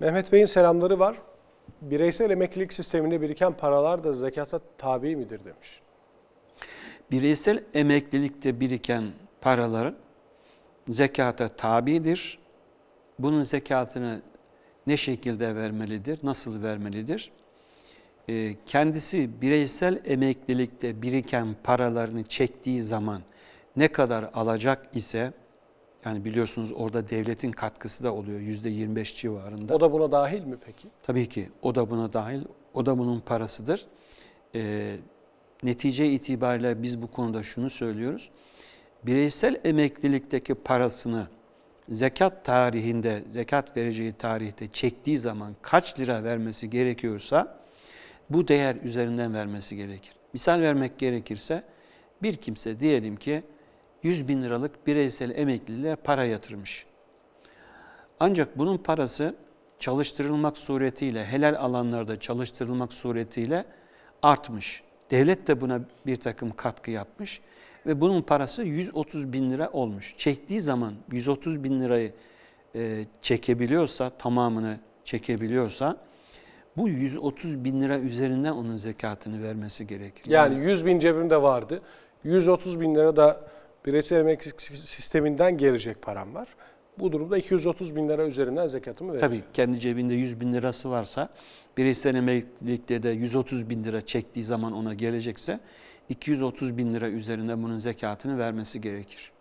Mehmet Bey'in selamları var. Bireysel emeklilik sisteminde biriken paralar da zekata tabi midir demiş. Bireysel emeklilikte biriken paraların zekata tabidir. Bunun zekatını ne şekilde vermelidir, nasıl vermelidir? Ee, kendisi bireysel emeklilikte biriken paralarını çektiği zaman ne kadar alacak ise yani biliyorsunuz orada devletin katkısı da oluyor yüzde 25 civarında. O da buna dahil mi peki? Tabii ki o da buna dahil. O da bunun parasıdır. E, netice itibariyle biz bu konuda şunu söylüyoruz. Bireysel emeklilikteki parasını zekat tarihinde, zekat vereceği tarihte çektiği zaman kaç lira vermesi gerekiyorsa bu değer üzerinden vermesi gerekir. Misal vermek gerekirse bir kimse diyelim ki 100 bin liralık bireysel emekliliğe para yatırmış. Ancak bunun parası çalıştırılmak suretiyle, helal alanlarda çalıştırılmak suretiyle artmış. Devlet de buna bir takım katkı yapmış ve bunun parası 130 bin lira olmuş. Çektiği zaman 130 bin lirayı e, çekebiliyorsa, tamamını çekebiliyorsa bu 130 bin lira üzerinden onun zekatını vermesi gerekir. Yani 100 bin cebimde vardı. 130 bin lira da bireysel emek sisteminden gelecek param var. Bu durumda 230 bin lira üzerinden zekatımı vereceğim. Tabii kendi cebinde 100 bin lirası varsa bireysel emeklilikte de 130 bin lira çektiği zaman ona gelecekse 230 bin lira üzerinde bunun zekatını vermesi gerekir.